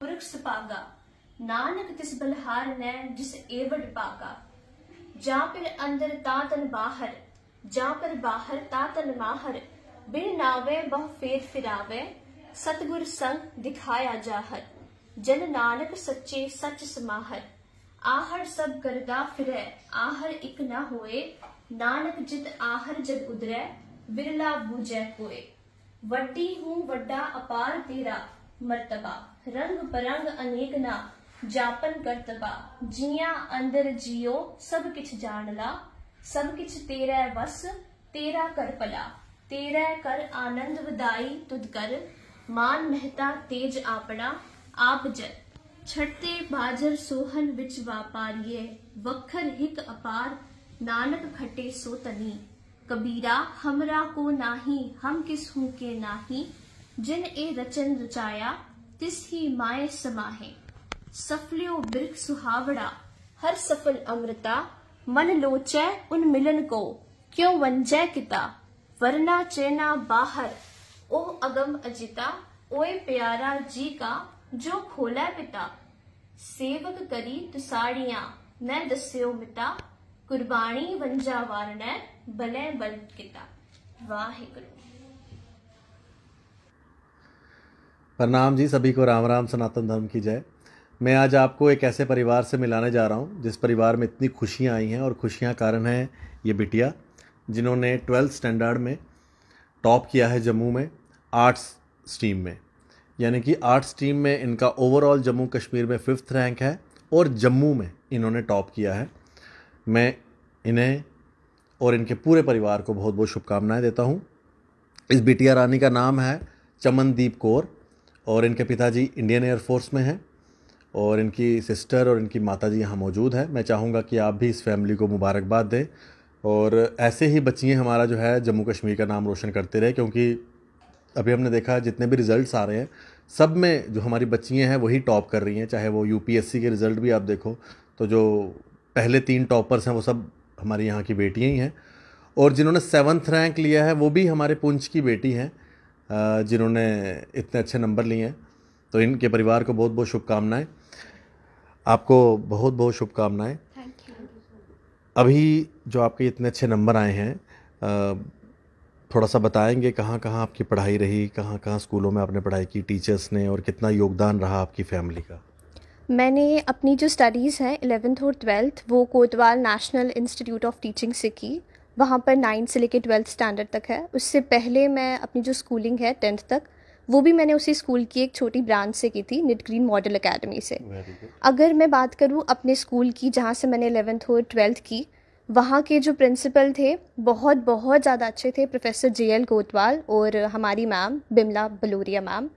पुरुष पागा नानक तिस बलहार नै जिस एवड पागा जा पिर अंदर ता तन बाहर जा पर बाहर ता तन माहर बिन नावे बह फेर फिरावे सतगुर संग दिखाया जाहर जन नानक सच्चे सच समाहर आहर सब करदा फिरे आहर इक ना होए नानक जित आहर जग उदरे बिरला बूझे कोए वड्डी हूं वड्डा अपार तेरा मर्तबा रंग बरंग अनेक ना जापन करतबा जिया अंदर जियो सब किछ जान ला सब किछ तेरा बस तेरा कर पला तेरा कर आनंद वदाई तुद कर मान महता तेज आपना आप जत छटते बाजर सोहन विच वापारिये वखर हिक अपार नानक खटे सो तनी कबीरा हमरा को नाही हम किस हूं के नाही जिन ए रचन रचाया तिस ही माए समाहे सफलो बिरख सुहावड़ा हर सफल अमृता मन लोचे उन मिलन को क्यों वंजय किता वरना चेना बाहर ओ अगम अजिता ओए प्यारा जी का जो खोला पिता सेवक करी तुसाड़िया न दस्यो मिता कुर्बानी वंजा वारण बलै बल किता वाहिगुरु प्रणाम जी सभी को राम राम सनातन धर्म की जय मैं आज आपको एक ऐसे परिवार से मिलाने जा रहा हूँ जिस परिवार में इतनी खुशियाँ आई हैं और खुशियाँ कारण हैं ये बिटिया जिन्होंने ट्वेल्थ स्टैंडर्ड में टॉप किया है जम्मू में आर्ट्स स्ट्रीम में यानी कि आर्ट्स स्ट्रीम में इनका ओवरऑल जम्मू कश्मीर में फिफ्थ रैंक है और जम्मू में इन्होंने टॉप किया है मैं इन्हें और इनके पूरे परिवार को बहुत बहुत शुभकामनाएं देता हूँ इस बिटिया रानी का नाम है चमनदीप कौर और इनके पिताजी इंडियन एयरफोर्स में हैं और इनकी सिस्टर और इनकी माता जी यहाँ मौजूद हैं मैं चाहूँगा कि आप भी इस फैमिली को मुबारकबाद दें और ऐसे ही बच्चिए हमारा जो है जम्मू कश्मीर का नाम रोशन करते रहे क्योंकि अभी हमने देखा जितने भी रिज़ल्ट आ रहे हैं सब में जो हमारी बच्चियाँ हैं वही टॉप कर रही हैं चाहे वो यू के रिज़ल्ट भी आप देखो तो जो पहले तीन टॉपर्स हैं वो सब हमारे यहाँ की बेटियाँ ही हैं और जिन्होंने सेवन्थ रैंक लिया है वो भी हमारे पुंछ की बेटी हैं जिन्होंने इतने अच्छे नंबर लिए हैं तो इनके परिवार को बहुत बहुत शुभकामनाएँ आपको बहुत बहुत शुभकामनाएँ अभी जो आपके इतने अच्छे नंबर आए हैं थोड़ा सा बताएंगे कहाँ कहाँ आपकी पढ़ाई रही कहाँ कहाँ स्कूलों में आपने पढ़ाई की टीचर्स ने और कितना योगदान रहा आपकी फैमिली का मैंने अपनी जो स्टडीज़ हैं एलेवेंथ और ट्वेल्थ वो कोतवाल नेशनल इंस्टीट्यूट ऑफ टीचिंग से की वहाँ पर नाइन्थ से लेकर ट्वेल्थ स्टैंडर्ड तक है उससे पहले मैं अपनी जो स्कूलिंग है टेंथ तक वो भी मैंने उसी स्कूल की एक छोटी ब्रांच से की थी निट ग्रीन मॉडल अकेडमी से अगर मैं बात करूँ अपने स्कूल की जहाँ से मैंने एलेवेंथ और ट्वेल्थ की वहाँ के जो प्रिंसिपल थे बहुत बहुत ज़्यादा अच्छे थे प्रोफेसर जे एल कोतवाल और हमारी मैम बिमला बलोरिया मैम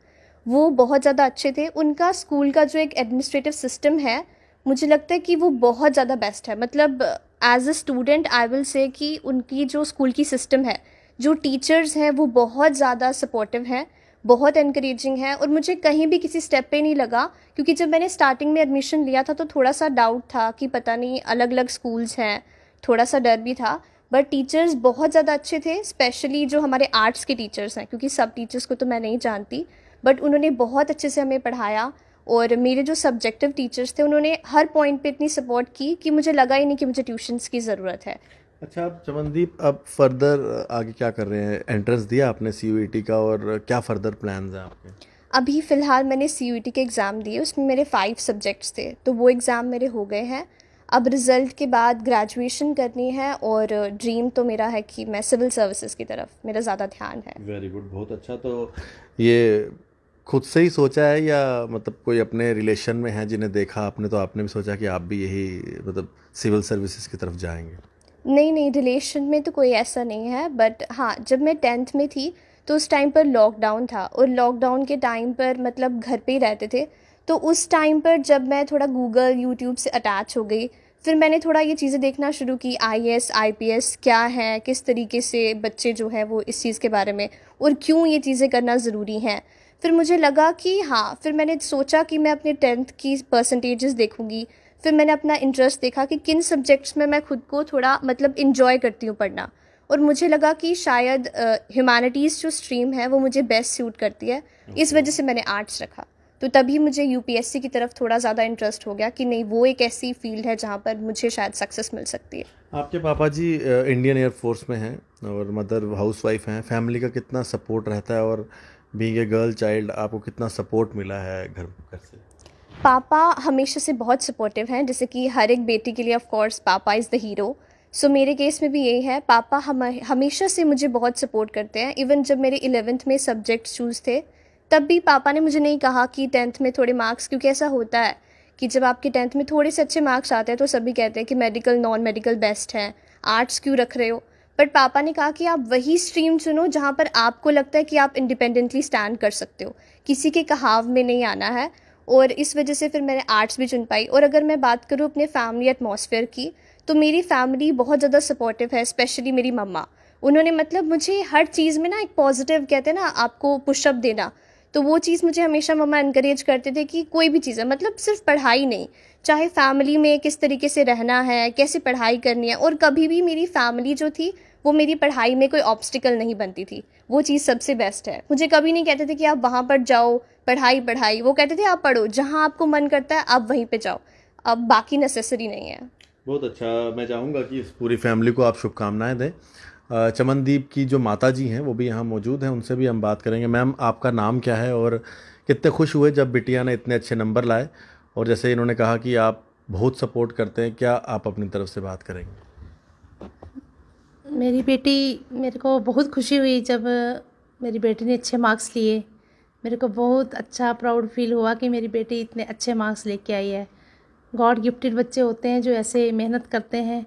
वो बहुत ज़्यादा अच्छे थे उनका स्कूल का जो एक एडमिनिस्ट्रेटिव सिस्टम है मुझे लगता है कि वो बहुत ज़्यादा बेस्ट है मतलब as a student I will say कि उनकी जो स्कूल की सिस्टम है जो टीचर्स हैं वो बहुत ज़्यादा सपोर्टिव हैं बहुत इनक्रेजिंग है और मुझे कहीं भी किसी स्टेप पे नहीं लगा क्योंकि जब मैंने स्टार्टिंग में एडमिशन लिया था तो थोड़ा सा डाउट था कि पता नहीं अलग अलग स्कूल्स हैं थोड़ा सा डर भी था बट टीचर्स बहुत ज़्यादा अच्छे थे स्पेशली जो हमारे आर्ट्स के टीचर्स हैं क्योंकि सब टीचर्स को तो मैं नहीं जानती बट उन्होंने बहुत अच्छे से हमें पढ़ाया और मेरे जो सब्जेक्टिव टीचर्स थे उन्होंने हर पॉइंट पे इतनी सपोर्ट की कि मुझे लगा ही नहीं कि मुझे ट्यूशन्स की ज़रूरत है अच्छा अब चमनदीप अब फर्दर आगे क्या कर रहे हैं एंट्रेंस दिया आपने सी e का और क्या फर्दर प्लान हैं आपके अभी फ़िलहाल मैंने सी e के एग्ज़ाम दिए उसमें मेरे फाइव सब्जेक्ट्स थे तो वो एग्ज़ाम मेरे हो गए हैं अब रिज़ल्ट के बाद ग्रेजुएशन करनी है और ड्रीम तो मेरा है कि मैं सिविल सर्विसेज की तरफ मेरा ज़्यादा ध्यान है वेरी गुड बहुत अच्छा तो ये खुद से ही सोचा है या मतलब कोई अपने रिलेशन में है जिन्हें देखा आपने तो आपने भी सोचा कि आप भी यही मतलब सिविल सर्विसेज की तरफ जाएंगे नहीं नहीं रिलेशन में तो कोई ऐसा नहीं है बट हाँ जब मैं टेंथ में थी तो उस टाइम पर लॉकडाउन था और लॉकडाउन के टाइम पर मतलब घर पे ही रहते थे तो उस टाइम पर जब मैं थोड़ा गूगल यूट्यूब से अटैच हो गई फिर मैंने थोड़ा ये चीज़ें देखना शुरू की I S I P S क्या है किस तरीके से बच्चे जो हैं वो इस चीज़ के बारे में और क्यों ये चीज़ें करना ज़रूरी हैं फिर मुझे लगा कि हाँ फिर मैंने सोचा कि मैं अपने टेंथ की परसेंटेजेस देखूँगी फिर मैंने अपना इंटरेस्ट देखा कि किन सब्जेक्ट्स में मैं खुद को थोड़ा मतलब इन्जॉय करती हूँ पढ़ना और मुझे लगा कि शायद ह्यूमैनिटीज़ uh, जो स्ट्रीम है वो मुझे बेस्ट सूट करती है इस वजह से मैंने आर्ट्स रखा तो तभी मुझे यूपीएससी की तरफ थोड़ा ज़्यादा इंटरेस्ट हो गया कि नहीं वो एक ऐसी फील्ड है जहाँ पर मुझे शायद सक्सेस मिल सकती है आपके पापा जी इंडियन एयरफोर्स में हैं और मदर वाइफ हैं फैमिली का कितना सपोर्ट रहता है और बींग ए गर्ल चाइल्ड आपको कितना सपोर्ट मिला है घर घर से पापा हमेशा से बहुत सपोर्टिव हैं जैसे कि हर एक बेटी के लिए of course papa is the hero so मेरे केस में भी यही है पापा हम हमेशा से मुझे बहुत सपोर्ट करते हैं इवन जब मेरे इलेवेंथ में सब्जेक्ट चूज़ थे तब भी पापा ने मुझे नहीं कहा कि टेंथ में थोड़े मार्क्स क्योंकि ऐसा होता है कि जब आपके टेंथ में थोड़े से अच्छे मार्क्स आते हैं तो सभी कहते हैं कि मेडिकल नॉन मेडिकल बेस्ट है आर्ट्स क्यों रख रहे हो बट पापा ने कहा कि आप वही स्ट्रीम चुनो जहाँ पर आपको लगता है कि आप इंडिपेंडेंटली स्टैंड कर सकते हो किसी के कहाव में नहीं आना है और इस वजह से फिर मैंने आर्ट्स भी चुन पाई और अगर मैं बात करूँ अपने फैमिली एटमोसफेयर की तो मेरी फैमिली बहुत ज़्यादा सपोर्टिव है स्पेशली मेरी मम्मा उन्होंने मतलब मुझे हर चीज़ में ना एक पॉजिटिव कहते हैं ना आपको पुशअप देना तो वो चीज़ मुझे हमेशा मम्मा इनक्रेज करते थे कि कोई भी चीज़ है मतलब सिर्फ पढ़ाई नहीं चाहे फैमिली में किस तरीके से रहना है कैसे पढ़ाई करनी है और कभी भी मेरी फैमिली जो थी वो मेरी पढ़ाई में कोई ऑब्स्टिकल नहीं बनती थी वो चीज़ सबसे बेस्ट है मुझे कभी नहीं कहते थे कि आप वहाँ पर जाओ पढ़ाई पढ़ाई वो कहते थे आप पढ़ो जहाँ आपको मन करता है आप वहीं पर जाओ अब बाकी नेसेसरी नहीं है बहुत अच्छा मैं चाहूँगा कि इस पूरी फैमिली को आप शुभकामनाएँ दें चमनदीप की जो माता जी हैं वो भी यहाँ मौजूद हैं उनसे भी हम बात करेंगे मैम आपका नाम क्या है और कितने खुश हुए जब बिटिया ने इतने अच्छे नंबर लाए और जैसे इन्होंने कहा कि आप बहुत सपोर्ट करते हैं क्या आप अपनी तरफ से बात करेंगे मेरी बेटी मेरे को बहुत खुशी हुई जब मेरी बेटी ने अच्छे मार्क्स लिए मेरे को बहुत अच्छा प्राउड फील हुआ कि मेरी बेटी इतने अच्छे मार्क्स लेके आई है गॉड गिफ्टेड बच्चे होते हैं जो ऐसे मेहनत करते हैं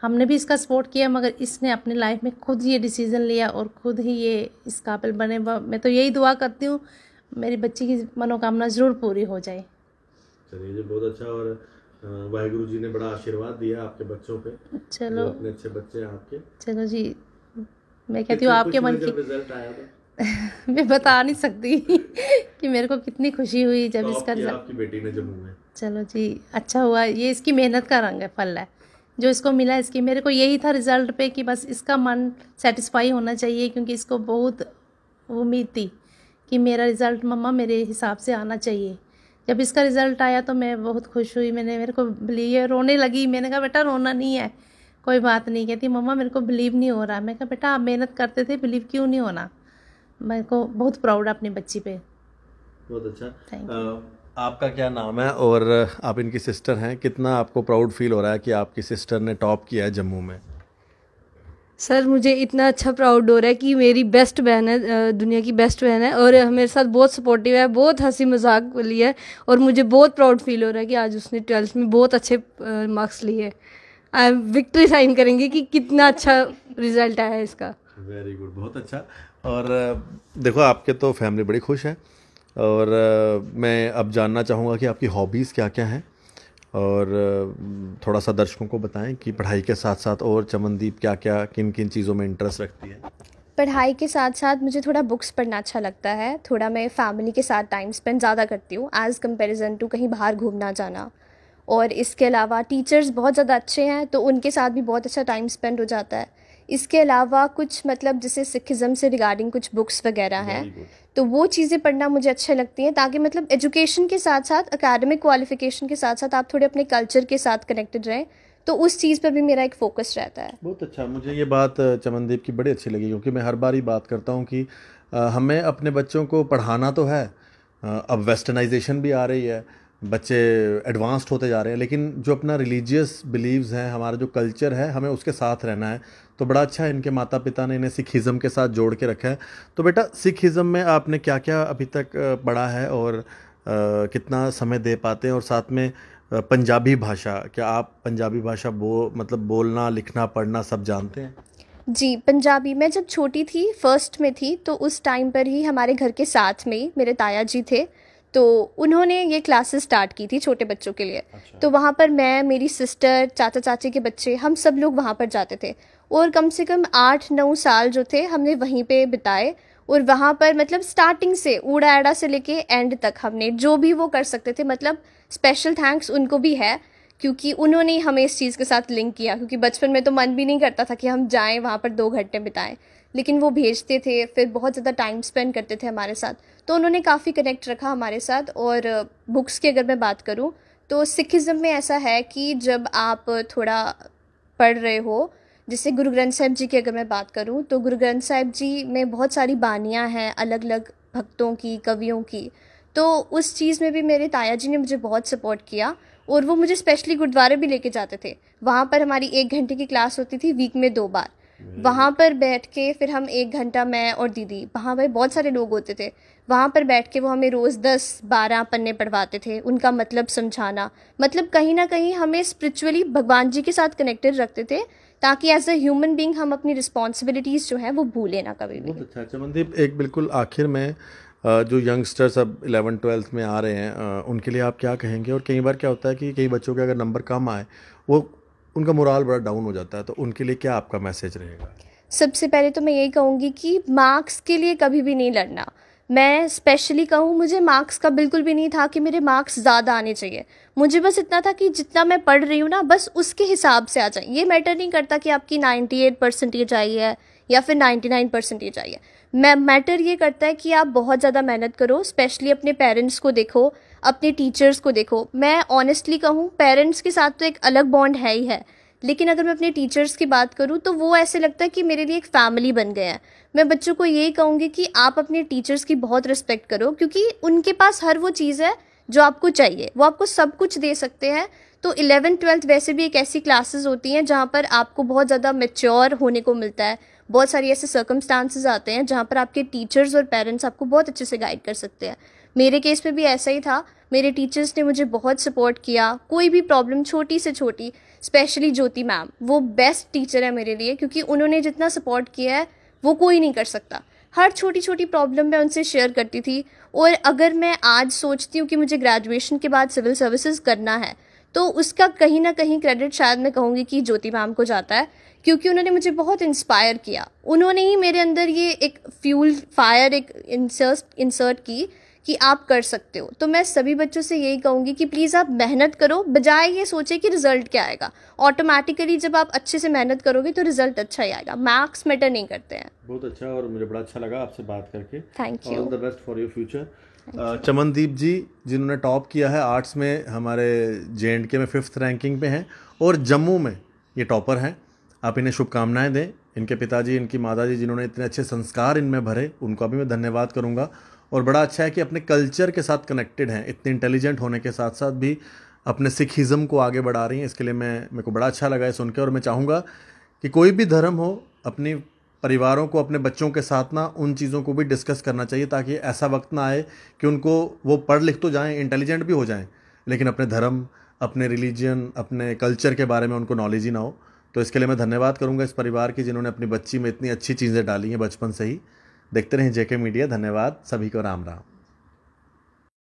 हमने भी इसका सपोर्ट किया मगर इसने अपनी लाइफ में खुद ये डिसीज़न लिया और खुद ही ये इस काबिल बने मैं तो यही दुआ करती हूँ मेरी बच्ची की मनोकामना ज़रूर पूरी हो जाए चलिए बहुत अच्छा और हाँ, वाहिगुरु जी ने बड़ा आशीर्वाद दिया आपके बच्चों पे चलो अपने अच्छे बच्चे हैं आपके चलो जी मैं कहती हूँ आपके मन की रिजल्ट आया था मैं बता नहीं सकती कि मेरे को कितनी खुशी हुई जब तो इसका आपकी, आपकी बेटी ने जब हुए चलो जी अच्छा हुआ ये इसकी मेहनत का रंग है फल है जो इसको मिला इसकी मेरे को यही था रिज़ल्ट पे कि बस इसका मन सेटिस्फाई होना चाहिए क्योंकि इसको बहुत उम्मीद थी कि मेरा रिज़ल्ट मम्मा मेरे हिसाब से आना चाहिए जब इसका रिज़ल्ट आया तो मैं बहुत खुश हुई मैंने मेरे को बिलीव रोने लगी मैंने कहा बेटा रोना नहीं है कोई बात नहीं कहती मम्मा मेरे को बिलीव नहीं हो रहा मैं कहा बेटा आप मेहनत करते थे बिलीव क्यों नहीं होना मेरे को बहुत प्राउड है अपनी बच्ची पे बहुत अच्छा आपका क्या नाम है और आप इनकी सिस्टर हैं कितना आपको प्राउड फील हो रहा है कि आपकी सिस्टर ने टॉप किया है जम्मू में सर मुझे इतना अच्छा प्राउड हो रहा है कि मेरी बेस्ट बहन है दुनिया की बेस्ट बहन है और मेरे साथ बहुत सपोर्टिव है बहुत हंसी मजाक वाली है और मुझे बहुत प्राउड फील हो रहा है कि आज उसने ट्वेल्थ में बहुत अच्छे मार्क्स लिए आई विक्ट्री साइन करेंगे कि कितना अच्छा रिजल्ट आया है इसका वेरी गुड बहुत अच्छा और देखो आपके तो फैमिली बड़ी खुश है और मैं अब जानना चाहूँगा कि आपकी हॉबीज़ क्या क्या हैं और थोड़ा सा दर्शकों को बताएं कि पढ़ाई के साथ साथ और चमनदीप क्या क्या किन किन चीज़ों में इंटरेस्ट रखती है पढ़ाई के साथ साथ मुझे थोड़ा बुक्स पढ़ना अच्छा लगता है थोड़ा मैं फैमिली के साथ टाइम स्पेंड ज़्यादा करती हूँ एज़ कम्पेरिज़न टू कहीं बाहर घूमना जाना और इसके अलावा टीचर्स बहुत ज़्यादा अच्छे हैं तो उनके साथ भी बहुत अच्छा टाइम स्पेंड हो जाता है इसके अलावा कुछ मतलब जैसे सिखिज़म से रिगार्डिंग कुछ बुक्स वगैरह हैं तो वो चीज़ें पढ़ना मुझे अच्छी लगती हैं ताकि मतलब एजुकेशन के साथ साथ अकेडमिक क्वालिफिकेशन के साथ साथ आप थोड़े अपने कल्चर के साथ कनेक्टेड रहें तो उस चीज़ पर भी मेरा एक फोकस रहता है बहुत अच्छा मुझे ये बात चमनदीप की बड़ी अच्छी लगी क्योंकि मैं हर बार ही बात करता हूँ कि हमें अपने बच्चों को पढ़ाना तो है अब वेस्टर्नाइजेशन भी आ रही है बच्चे एडवांस्ड होते जा रहे हैं लेकिन जो अपना रिलीजियस बिलीव्स हैं हमारा जो कल्चर है हमें उसके साथ रहना है तो बड़ा अच्छा है इनके माता पिता ने इन्हें सिखिज़म के साथ जोड़ के रखा है तो बेटा सिखिज़म में आपने क्या क्या अभी तक पढ़ा है और आ, कितना समय दे पाते हैं और साथ में पंजाबी भाषा क्या आप पंजाबी भाषा बो मतलब बोलना लिखना पढ़ना सब जानते हैं जी पंजाबी मैं जब छोटी थी फर्स्ट में थी तो उस टाइम पर ही हमारे घर के साथ में ही मेरे ताया जी थे तो उन्होंने ये क्लासेस स्टार्ट की थी छोटे बच्चों के लिए अच्छा। तो वहाँ पर मैं मेरी सिस्टर चाचा चाची के बच्चे हम सब लोग वहाँ पर जाते थे और कम से कम आठ नौ साल जो थे हमने वहीं पे बिताए और वहाँ पर मतलब स्टार्टिंग से ऊड़ा एड़ा से लेके एंड तक हमने जो भी वो कर सकते थे मतलब स्पेशल थैंक्स उनको भी है क्योंकि उन्होंने हमें इस चीज़ के साथ लिंक किया क्योंकि बचपन में तो मन भी नहीं करता था कि हम जाएं वहाँ पर दो घंटे बिताएं लेकिन वो भेजते थे फिर बहुत ज़्यादा टाइम स्पेंड करते थे हमारे साथ तो उन्होंने काफ़ी कनेक्ट रखा हमारे साथ और बुक्स uh, की अगर मैं बात करूँ तो सिखिज़म में ऐसा है कि जब आप थोड़ा पढ़ रहे हो जैसे गुरु ग्रंथ साहिब जी की अगर मैं बात करूँ तो गुरु ग्रंथ साहिब जी में बहुत सारी बानियाँ हैं अलग अलग भक्तों की कवियों की तो उस चीज़ में भी मेरे ताया जी ने मुझे बहुत सपोर्ट किया और वो मुझे स्पेशली गुरुद्वारे भी लेके जाते थे वहाँ पर हमारी एक घंटे की क्लास होती थी वीक में दो बार वहाँ पर बैठ के फिर हम एक घंटा मैं और दीदी वहाँ पर बहुत सारे लोग होते थे वहाँ पर बैठ के वो हमें रोज़ दस बारह पन्ने पढ़वाते थे उनका मतलब समझाना मतलब कहीं ना कहीं हमें स्पिरिचुअली भगवान जी के साथ कनेक्टेड रखते थे ताकि एज अ ह्यूमन बींग हम अपनी रिस्पॉन्सिबिलिटीज़ जो हैं वो भूलें ना कभी भी अच्छा अच्छा चमनदीप एक बिल्कुल आखिर में जो यंगस्टर्स अब इलेवन ट्वेल्थ में आ रहे हैं उनके लिए आप क्या कहेंगे और कई बार क्या होता है कि कई बच्चों के अगर नंबर कम आए वो उनका मुराल बड़ा डाउन हो जाता है तो उनके लिए क्या आपका मैसेज रहेगा सबसे पहले तो मैं यही कहूँगी कि मार्क्स के लिए कभी भी नहीं लड़ना मैं स्पेशली कहूँ मुझे मार्क्स का बिल्कुल भी नहीं था कि मेरे मार्क्स ज़्यादा आने चाहिए मुझे बस इतना था कि जितना मैं पढ़ रही हूँ ना बस उसके हिसाब से आ जाए ये मैटर नहीं करता कि आपकी एट परसेंटेज आई है या फिर 99 परसेंटेज आई है मैटर ये करता है कि आप बहुत ज़्यादा मेहनत करो स्पेशली अपने पेरेंट्स को देखो अपने टीचर्स को देखो मैं ऑनेस्टली कहूँ पेरेंट्स के साथ तो एक अलग बॉन्ड है ही है लेकिन अगर मैं अपने टीचर्स की बात करूँ तो वो ऐसे लगता है कि मेरे लिए एक फैमिली बन गए हैं मैं बच्चों को यही कहूँगी कि आप अपने टीचर्स की बहुत रिस्पेक्ट करो क्योंकि उनके पास हर वो चीज़ है जो आपको चाहिए वो आपको सब कुछ दे सकते हैं तो इलेवन ट्वेल्थ वैसे भी एक ऐसी क्लासेस होती हैं जहाँ पर आपको बहुत ज़्यादा मेच्योर होने को मिलता है बहुत सारी ऐसे सर्कमस्टांसेस आते हैं जहाँ पर आपके टीचर्स और पेरेंट्स आपको बहुत अच्छे से गाइड कर सकते हैं मेरे केस में भी ऐसा ही था मेरे टीचर्स ने मुझे बहुत सपोर्ट किया कोई भी प्रॉब्लम छोटी से छोटी स्पेशली ज्योति मैम वो बेस्ट टीचर है मेरे लिए क्योंकि उन्होंने जितना सपोर्ट किया है वो कोई नहीं कर सकता हर छोटी छोटी प्रॉब्लम मैं उनसे शेयर करती थी और अगर मैं आज सोचती हूँ कि मुझे ग्रेजुएशन के बाद सिविल सर्विसेज करना है तो उसका कहीं ना कहीं क्रेडिट शायद मैं कहूँगी कि ज्योति मैम को जाता है क्योंकि उन्होंने मुझे बहुत इंस्पायर किया उन्होंने ही मेरे अंदर ये एक फ्यूल फायर एक इंसर्ट इंसर्ट की कि आप कर सकते हो तो मैं सभी बच्चों से यही कहूँगी कि प्लीज़ आप मेहनत करो बजाय ये सोचे कि रिज़ल्ट क्या आएगा ऑटोमेटिकली जब आप अच्छे से मेहनत करोगे तो रिज़ल्ट अच्छा ही आएगा मार्क्स मैटर नहीं करते हैं बहुत अच्छा और मुझे बड़ा अच्छा लगा आपसे बात करके thank you all the best for your future Chamandeep ji जिन्होंने टॉप किया है आर्ट्स में हमारे जे एंड के में फिफ्थ रैंकिंग पे हैं और जम्मू में ये टॉपर हैं आप इन्हें शुभकामनाएं दें इनके पिताजी इनकी माता जी जिन्होंने इतने अच्छे संस्कार इनमें भरे उनका भी मैं धन्यवाद करूँगा और बड़ा अच्छा है कि अपने कल्चर के साथ कनेक्टेड हैं इतने इंटेलिजेंट होने के साथ साथ भी अपने सिखिज़म को आगे बढ़ा रही हैं इसके लिए मैं मेरे को बड़ा अच्छा लगा है सुनकर और मैं चाहूँगा कि कोई भी धर्म हो अपनी परिवारों को अपने बच्चों के साथ ना उन चीज़ों को भी डिस्कस करना चाहिए ताकि ऐसा वक्त ना आए कि उनको वो पढ़ लिख तो जाएँ इंटेलिजेंट भी हो जाएँ लेकिन अपने धर्म अपने रिलीजन अपने कल्चर के बारे में उनको नॉलेज ही ना हो तो इसके लिए मैं धन्यवाद करूँगा इस परिवार की जिन्होंने अपनी बच्ची में इतनी अच्छी चीज़ें डाली हैं बचपन से ही देखते रहें जेके मीडिया धन्यवाद सभी को राम राम